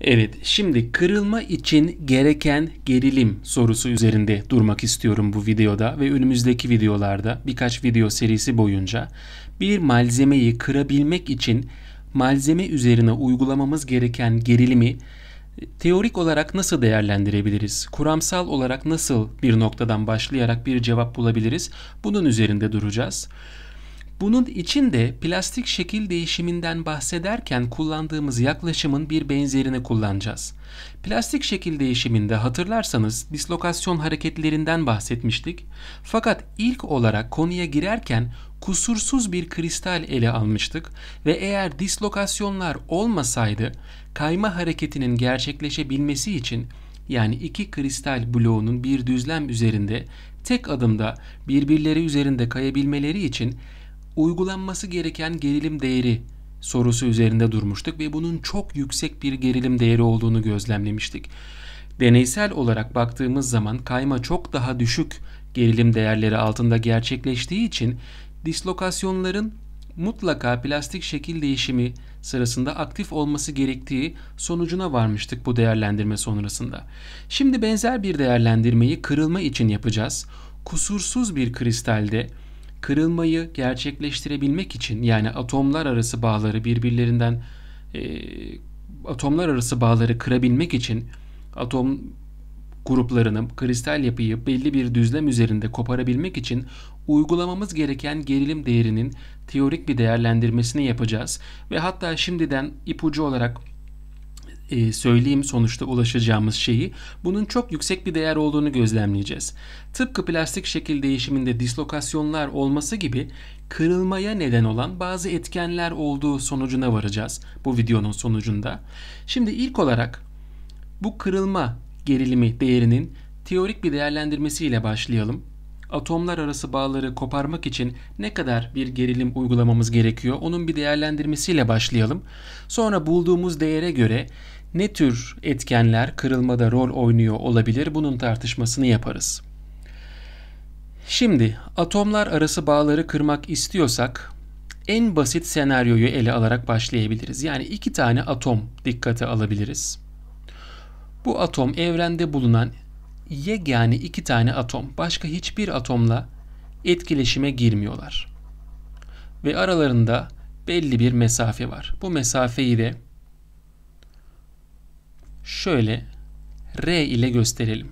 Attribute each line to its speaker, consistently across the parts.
Speaker 1: Evet, şimdi kırılma için gereken gerilim sorusu üzerinde durmak istiyorum bu videoda ve önümüzdeki videolarda birkaç video serisi boyunca bir malzemeyi kırabilmek için malzeme üzerine uygulamamız gereken gerilimi e, teorik olarak nasıl değerlendirebiliriz? Kuramsal olarak nasıl bir noktadan başlayarak bir cevap bulabiliriz? Bunun üzerinde duracağız. Bunun için de plastik şekil değişiminden bahsederken kullandığımız yaklaşımın bir benzerini kullanacağız. Plastik şekil değişiminde hatırlarsanız dislokasyon hareketlerinden bahsetmiştik. Fakat ilk olarak konuya girerken kusursuz bir kristal ele almıştık ve eğer dislokasyonlar olmasaydı kayma hareketinin gerçekleşebilmesi için yani iki kristal bloğunun bir düzlem üzerinde tek adımda birbirleri üzerinde kayabilmeleri için uygulanması gereken gerilim değeri sorusu üzerinde durmuştuk ve bunun çok yüksek bir gerilim değeri olduğunu gözlemlemiştik. Deneysel olarak baktığımız zaman kayma çok daha düşük gerilim değerleri altında gerçekleştiği için dislokasyonların mutlaka plastik şekil değişimi sırasında aktif olması gerektiği sonucuna varmıştık bu değerlendirme sonrasında. Şimdi benzer bir değerlendirmeyi kırılma için yapacağız. Kusursuz bir kristalde kırılmayı gerçekleştirebilmek için yani atomlar arası bağları birbirlerinden e, atomlar arası bağları kırabilmek için atom gruplarını, kristal yapıyı belli bir düzlem üzerinde koparabilmek için uygulamamız gereken gerilim değerinin teorik bir değerlendirmesini yapacağız ve hatta şimdiden ipucu olarak e, söyleyeyim sonuçta ulaşacağımız şeyi bunun çok yüksek bir değer olduğunu gözlemleyeceğiz. Tıpkı plastik şekil değişiminde dislokasyonlar olması gibi kırılmaya neden olan bazı etkenler olduğu sonucuna varacağız bu videonun sonucunda. Şimdi ilk olarak bu kırılma gerilimi değerinin teorik bir değerlendirmesiyle başlayalım. Atomlar arası bağları koparmak için ne kadar bir gerilim uygulamamız gerekiyor? Onun bir değerlendirmesiyle başlayalım. Sonra bulduğumuz değere göre ne tür etkenler kırılmada rol oynuyor olabilir bunun tartışmasını yaparız. Şimdi atomlar arası bağları kırmak istiyorsak en basit senaryoyu ele alarak başlayabiliriz. Yani iki tane atom dikkate alabiliriz. Bu atom evrende bulunan yegane iki tane atom. Başka hiçbir atomla etkileşime girmiyorlar. Ve aralarında belli bir mesafe var. Bu mesafeyi de şöyle R ile gösterelim.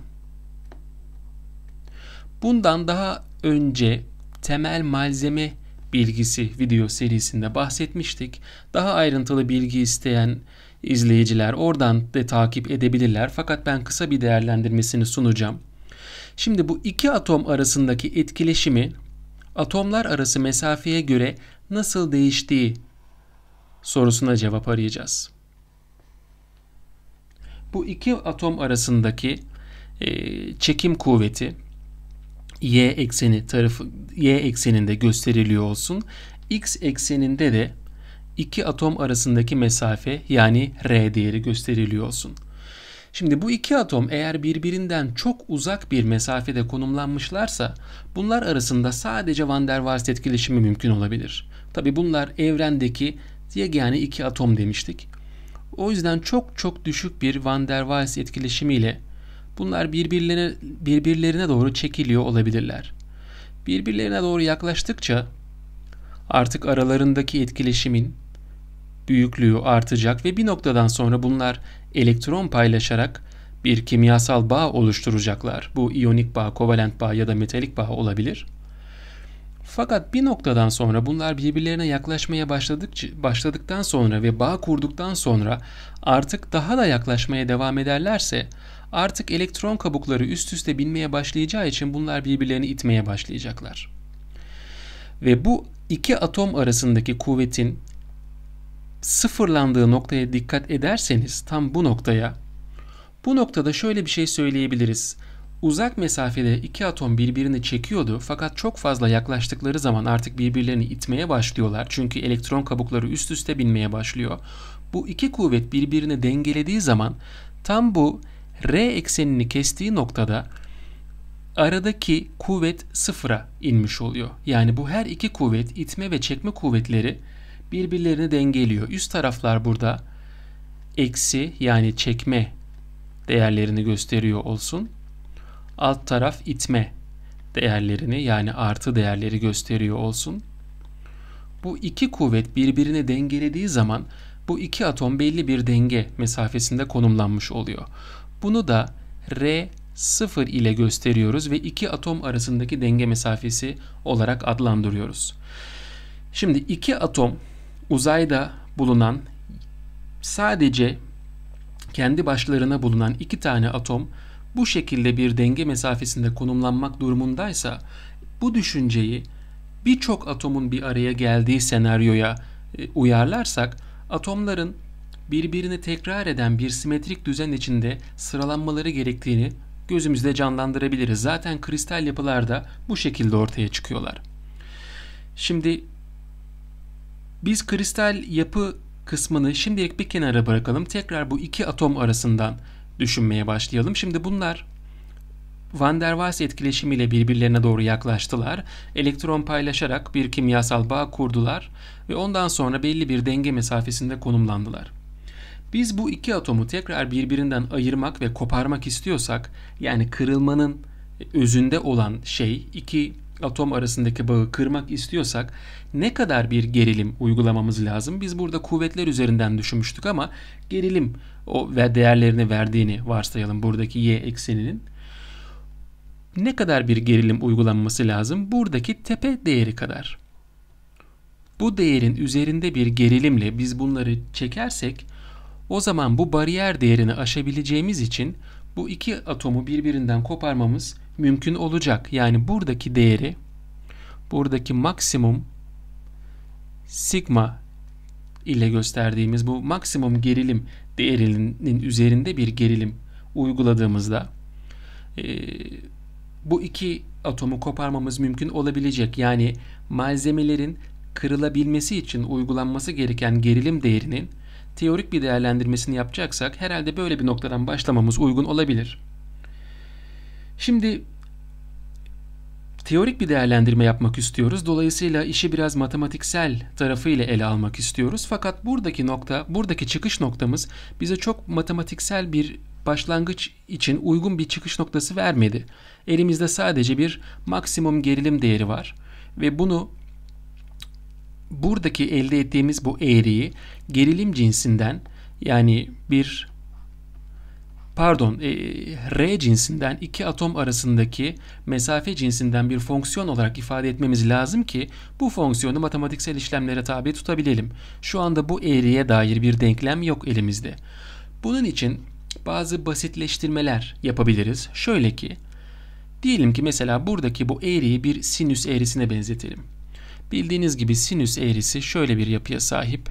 Speaker 1: Bundan daha önce temel malzeme bilgisi video serisinde bahsetmiştik. Daha ayrıntılı bilgi isteyen izleyiciler oradan da takip edebilirler. Fakat ben kısa bir değerlendirmesini sunacağım. Şimdi bu iki atom arasındaki etkileşimi atomlar arası mesafeye göre nasıl değiştiği sorusuna cevap arayacağız. Bu iki atom arasındaki e, çekim kuvveti y ekseni tarafı y ekseninde gösteriliyor olsun. X ekseninde de iki atom arasındaki mesafe yani r değeri gösteriliyor olsun. Şimdi bu iki atom eğer birbirinden çok uzak bir mesafede konumlanmışlarsa bunlar arasında sadece van der Waals etkileşimi mümkün olabilir. Tabi bunlar evrendeki yani iki atom demiştik. O yüzden çok çok düşük bir Van der Waals etkileşimiyle bunlar birbirlerine, birbirlerine doğru çekiliyor olabilirler. Birbirlerine doğru yaklaştıkça artık aralarındaki etkileşimin büyüklüğü artacak ve bir noktadan sonra bunlar elektron paylaşarak bir kimyasal bağ oluşturacaklar. Bu iyonik bağ, kovalent bağ ya da metalik bağ olabilir.'' Fakat bir noktadan sonra bunlar birbirlerine yaklaşmaya başladıkça, başladıktan sonra ve bağ kurduktan sonra artık daha da yaklaşmaya devam ederlerse artık elektron kabukları üst üste binmeye başlayacağı için bunlar birbirlerini itmeye başlayacaklar. Ve bu iki atom arasındaki kuvvetin sıfırlandığı noktaya dikkat ederseniz tam bu noktaya bu noktada şöyle bir şey söyleyebiliriz. Uzak mesafede iki atom birbirini çekiyordu fakat çok fazla yaklaştıkları zaman artık birbirlerini itmeye başlıyorlar çünkü elektron kabukları üst üste binmeye başlıyor. Bu iki kuvvet birbirini dengelediği zaman tam bu R eksenini kestiği noktada aradaki kuvvet sıfıra inmiş oluyor. Yani bu her iki kuvvet itme ve çekme kuvvetleri birbirlerini dengeliyor. Üst taraflar burada eksi yani çekme değerlerini gösteriyor olsun alt taraf itme değerlerini yani artı değerleri gösteriyor olsun. Bu iki kuvvet birbirine dengelediği zaman bu iki atom belli bir denge mesafesinde konumlanmış oluyor. Bunu da R 0 ile gösteriyoruz ve iki atom arasındaki denge mesafesi olarak adlandırıyoruz. Şimdi iki atom uzayda bulunan sadece kendi başlarına bulunan iki tane atom bu şekilde bir denge mesafesinde konumlanmak durumundaysa bu düşünceyi birçok atomun bir araya geldiği senaryoya e, uyarlarsak atomların birbirini tekrar eden bir simetrik düzen içinde sıralanmaları gerektiğini gözümüzde canlandırabiliriz. Zaten kristal yapılar da bu şekilde ortaya çıkıyorlar. Şimdi biz kristal yapı kısmını şimdilik bir kenara bırakalım. Tekrar bu iki atom arasından düşünmeye başlayalım. Şimdi bunlar Van der Waals etkileşimiyle birbirlerine doğru yaklaştılar, elektron paylaşarak bir kimyasal bağ kurdular ve ondan sonra belli bir denge mesafesinde konumlandılar. Biz bu iki atomu tekrar birbirinden ayırmak ve koparmak istiyorsak, yani kırılmanın özünde olan şey iki atom arasındaki bağı kırmak istiyorsak ne kadar bir gerilim uygulamamız lazım? Biz burada kuvvetler üzerinden düşünmüştük ama gerilim o ve değerlerini verdiğini varsayalım buradaki y ekseninin. Ne kadar bir gerilim uygulanması lazım? Buradaki tepe değeri kadar. Bu değerin üzerinde bir gerilimle biz bunları çekersek o zaman bu bariyer değerini aşabileceğimiz için bu iki atomu birbirinden koparmamız mümkün olacak. Yani buradaki değeri buradaki maksimum sigma ile gösterdiğimiz bu maksimum gerilim değerinin üzerinde bir gerilim uyguladığımızda e, bu iki atomu koparmamız mümkün olabilecek. Yani malzemelerin kırılabilmesi için uygulanması gereken gerilim değerinin teorik bir değerlendirmesini yapacaksak herhalde böyle bir noktadan başlamamız uygun olabilir. Şimdi teorik bir değerlendirme yapmak istiyoruz. Dolayısıyla işi biraz matematiksel tarafı ile ele almak istiyoruz. Fakat buradaki nokta, buradaki çıkış noktamız bize çok matematiksel bir başlangıç için uygun bir çıkış noktası vermedi. Elimizde sadece bir maksimum gerilim değeri var ve bunu buradaki elde ettiğimiz bu eğriyi gerilim cinsinden yani bir pardon e, R cinsinden iki atom arasındaki mesafe cinsinden bir fonksiyon olarak ifade etmemiz lazım ki bu fonksiyonu matematiksel işlemlere tabi tutabilelim. Şu anda bu eğriye dair bir denklem yok elimizde. Bunun için bazı basitleştirmeler yapabiliriz. Şöyle ki diyelim ki mesela buradaki bu eğriyi bir sinüs eğrisine benzetelim. Bildiğiniz gibi sinüs eğrisi şöyle bir yapıya sahip.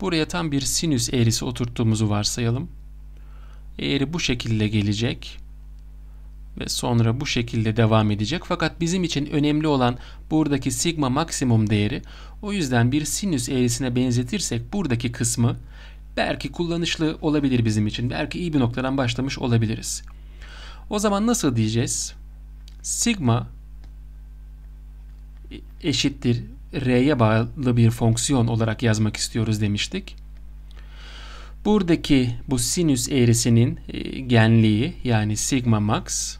Speaker 1: Buraya tam bir sinüs eğrisi oturttuğumuzu varsayalım. Eğri bu şekilde gelecek ve sonra bu şekilde devam edecek. Fakat bizim için önemli olan buradaki sigma maksimum değeri. O yüzden bir sinüs eğrisine benzetirsek buradaki kısmı belki kullanışlı olabilir bizim için. Belki iyi bir noktadan başlamış olabiliriz. O zaman nasıl diyeceğiz? Sigma eşittir r'ye bağlı bir fonksiyon olarak yazmak istiyoruz demiştik. Buradaki bu sinüs eğrisinin e, genliği yani sigma max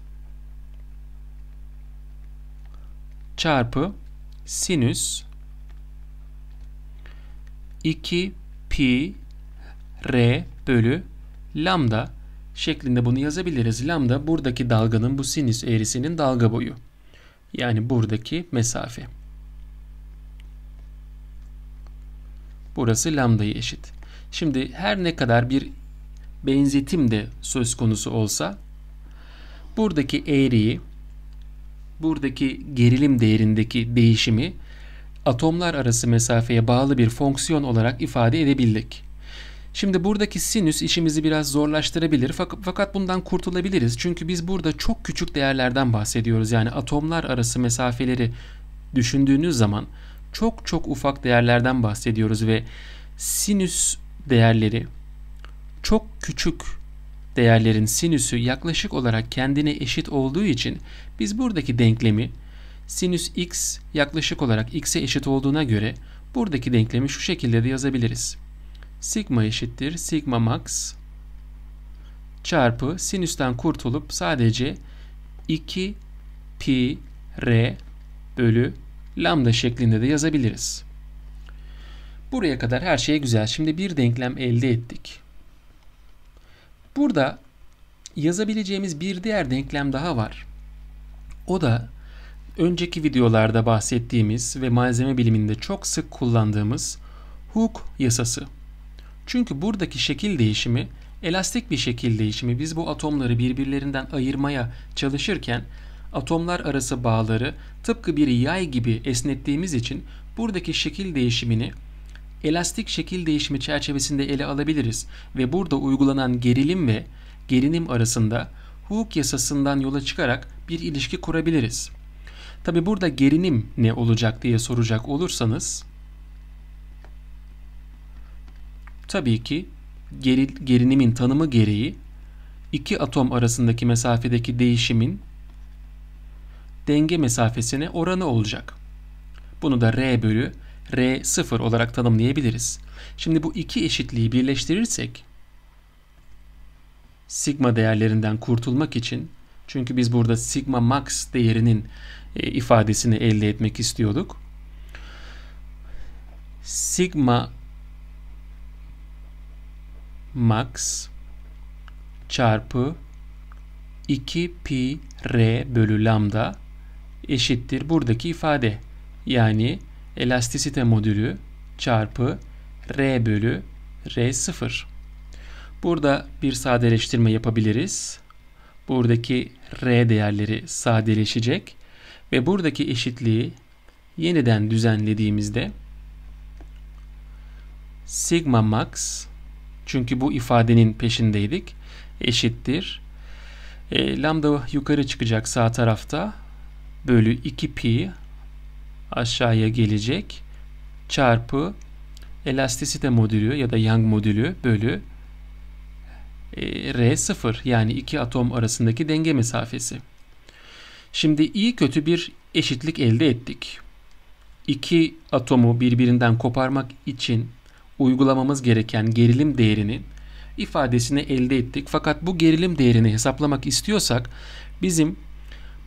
Speaker 1: çarpı sinüs 2 pi r bölü lambda şeklinde bunu yazabiliriz. Lambda buradaki dalganın bu sinüs eğrisinin dalga boyu. Yani buradaki mesafe. Burası lambdayı eşit. Şimdi her ne kadar bir benzetim de söz konusu olsa buradaki eğriyi buradaki gerilim değerindeki değişimi atomlar arası mesafeye bağlı bir fonksiyon olarak ifade edebildik. Şimdi buradaki sinüs işimizi biraz zorlaştırabilir fakat bundan kurtulabiliriz. Çünkü biz burada çok küçük değerlerden bahsediyoruz. Yani atomlar arası mesafeleri düşündüğünüz zaman çok çok ufak değerlerden bahsediyoruz ve sinüs değerleri çok küçük değerlerin sinüsü yaklaşık olarak kendine eşit olduğu için biz buradaki denklemi sinüs x yaklaşık olarak x'e eşit olduğuna göre buradaki denklemi şu şekilde de yazabiliriz. Sigma eşittir sigma max çarpı sinüsten kurtulup sadece 2 pi r bölü lambda şeklinde de yazabiliriz. Buraya kadar her şey güzel. Şimdi bir denklem elde ettik. Burada yazabileceğimiz bir diğer denklem daha var. O da önceki videolarda bahsettiğimiz ve malzeme biliminde çok sık kullandığımız Hooke yasası. Çünkü buradaki şekil değişimi elastik bir şekil değişimi. Biz bu atomları birbirlerinden ayırmaya çalışırken atomlar arası bağları tıpkı bir yay gibi esnettiğimiz için buradaki şekil değişimini elastik şekil değişimi çerçevesinde ele alabiliriz ve burada uygulanan gerilim ve gerinim arasında Hooke yasasından yola çıkarak bir ilişki kurabiliriz. Tabi burada gerinim ne olacak diye soracak olursanız tabii ki geri, gerinimin tanımı gereği iki atom arasındaki mesafedeki değişimin denge mesafesine oranı olacak. Bunu da R bölü R0 olarak tanımlayabiliriz. Şimdi bu iki eşitliği birleştirirsek sigma değerlerinden kurtulmak için çünkü biz burada sigma max değerinin e, ifadesini elde etmek istiyorduk. Sigma max çarpı 2 pi r bölü lambda eşittir buradaki ifade. Yani elastisite modülü çarpı R bölü R0. Burada bir sadeleştirme yapabiliriz. Buradaki R değerleri sadeleşecek ve buradaki eşitliği yeniden düzenlediğimizde sigma max çünkü bu ifadenin peşindeydik eşittir e, lambda yukarı çıkacak sağ tarafta bölü 2 pi aşağıya gelecek çarpı elastisite modülü ya da Young modülü bölü e, R0 yani iki atom arasındaki denge mesafesi. Şimdi iyi kötü bir eşitlik elde ettik. İki atomu birbirinden koparmak için uygulamamız gereken gerilim değerinin ifadesini elde ettik. Fakat bu gerilim değerini hesaplamak istiyorsak bizim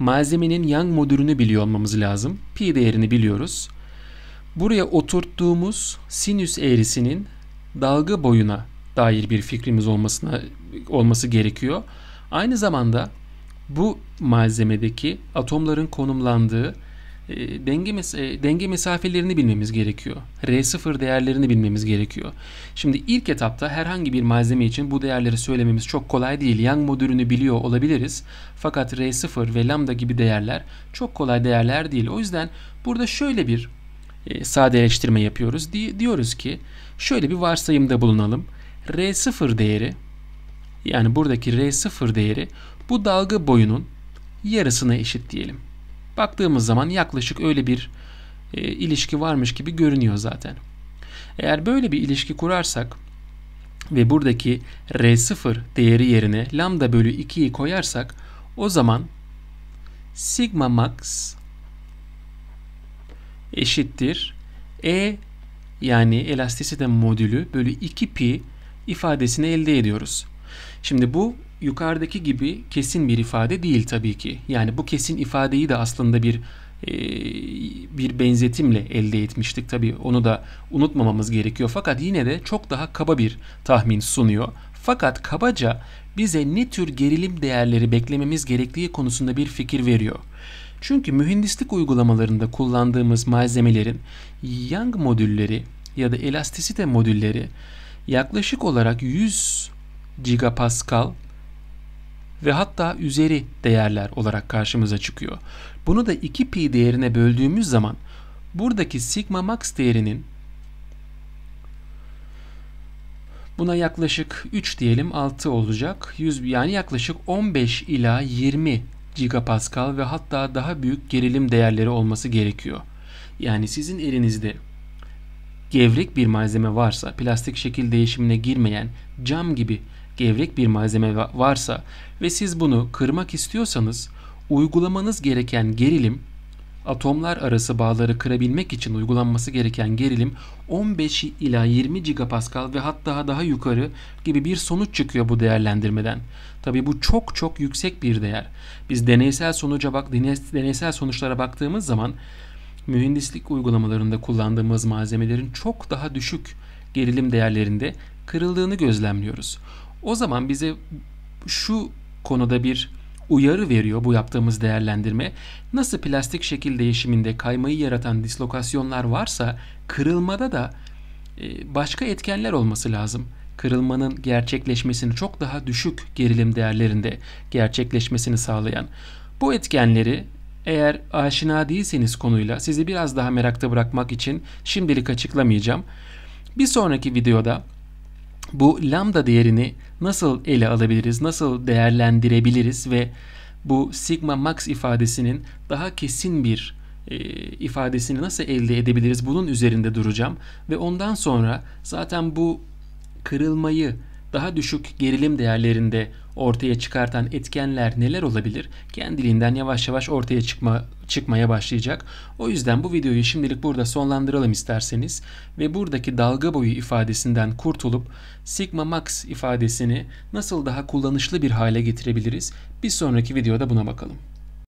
Speaker 1: malzemenin Young modülünü biliyor olmamız lazım. Pi değerini biliyoruz. Buraya oturttuğumuz sinüs eğrisinin dalga boyuna dair bir fikrimiz olmasına olması gerekiyor. Aynı zamanda bu malzemedeki atomların konumlandığı ee, denge, mes e, denge mesafelerini bilmemiz gerekiyor. R0 değerlerini bilmemiz gerekiyor. Şimdi ilk etapta herhangi bir malzeme için bu değerleri söylememiz çok kolay değil. Young modülünü biliyor olabiliriz. Fakat R0 ve lambda gibi değerler çok kolay değerler değil. O yüzden burada şöyle bir e, sadeleştirme yapıyoruz. diyoruz ki şöyle bir varsayımda bulunalım. R0 değeri yani buradaki R0 değeri bu dalga boyunun yarısına eşit diyelim. Baktığımız zaman yaklaşık öyle bir e, ilişki varmış gibi görünüyor zaten. Eğer böyle bir ilişki kurarsak ve buradaki R0 değeri yerine lambda bölü 2'yi koyarsak o zaman sigma max eşittir E yani elastisite modülü bölü 2 pi ifadesini elde ediyoruz. Şimdi bu yukarıdaki gibi kesin bir ifade değil tabii ki. Yani bu kesin ifadeyi de aslında bir e, bir benzetimle elde etmiştik. Tabii onu da unutmamamız gerekiyor. Fakat yine de çok daha kaba bir tahmin sunuyor. Fakat kabaca bize ne tür gerilim değerleri beklememiz gerektiği konusunda bir fikir veriyor. Çünkü mühendislik uygulamalarında kullandığımız malzemelerin Young modülleri ya da elastisite modülleri yaklaşık olarak 100 gigapascal ve hatta üzeri değerler olarak karşımıza çıkıyor. Bunu da 2pi değerine böldüğümüz zaman buradaki sigma max değerinin buna yaklaşık 3 diyelim 6 olacak. 100 yani yaklaşık 15 ila 20 gigapascal ve hatta daha büyük gerilim değerleri olması gerekiyor. Yani sizin elinizde gevrek bir malzeme varsa plastik şekil değişimine girmeyen cam gibi gevrek bir malzeme varsa ve siz bunu kırmak istiyorsanız uygulamanız gereken gerilim atomlar arası bağları kırabilmek için uygulanması gereken gerilim 15 ila 20 gigapascal ve hatta daha yukarı gibi bir sonuç çıkıyor bu değerlendirmeden. Tabi bu çok çok yüksek bir değer. Biz deneysel sonuca bak deneysel sonuçlara baktığımız zaman mühendislik uygulamalarında kullandığımız malzemelerin çok daha düşük gerilim değerlerinde kırıldığını gözlemliyoruz. O zaman bize şu konuda bir uyarı veriyor bu yaptığımız değerlendirme. Nasıl plastik şekil değişiminde kaymayı yaratan dislokasyonlar varsa kırılmada da e, başka etkenler olması lazım. Kırılmanın gerçekleşmesini çok daha düşük gerilim değerlerinde gerçekleşmesini sağlayan bu etkenleri eğer aşina değilseniz konuyla sizi biraz daha merakta bırakmak için şimdilik açıklamayacağım. Bir sonraki videoda bu lambda değerini nasıl ele alabiliriz, nasıl değerlendirebiliriz ve bu sigma max ifadesinin daha kesin bir e, ifadesini nasıl elde edebiliriz bunun üzerinde duracağım ve ondan sonra zaten bu kırılmayı daha düşük gerilim değerlerinde ortaya çıkartan etkenler neler olabilir? Kendiliğinden yavaş yavaş ortaya çıkma çıkmaya başlayacak. O yüzden bu videoyu şimdilik burada sonlandıralım isterseniz ve buradaki dalga boyu ifadesinden kurtulup sigma max ifadesini nasıl daha kullanışlı bir hale getirebiliriz? Bir sonraki videoda buna bakalım.